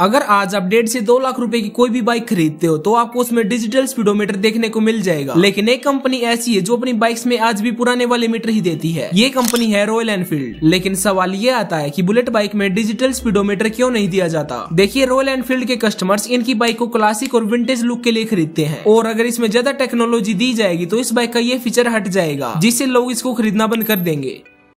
अगर आज आप डेढ़ से दो लाख रुपए की कोई भी बाइक खरीदते हो तो आपको उसमें डिजिटल स्पीडोमीटर देखने को मिल जाएगा लेकिन एक कंपनी ऐसी है जो अपनी बाइक्स में आज भी पुराने वाले मीटर ही देती है ये कंपनी है रॉयल एनफील्ड लेकिन सवाल ये आता है कि बुलेट बाइक में डिजिटल स्पीडोमीटर क्यों नहीं दिया जाता देखिए रॉयल एनफील्ड के कस्टमर्स इनकी बाइक को क्लासिक और विंटेज लुक के लिए खरीदते हैं और अगर इसमें ज्यादा टेक्नोलॉजी दी जाएगी तो इस बाइक का ये फीचर हट जाएगा जिससे लोग इसको खरीदना बंद कर देंगे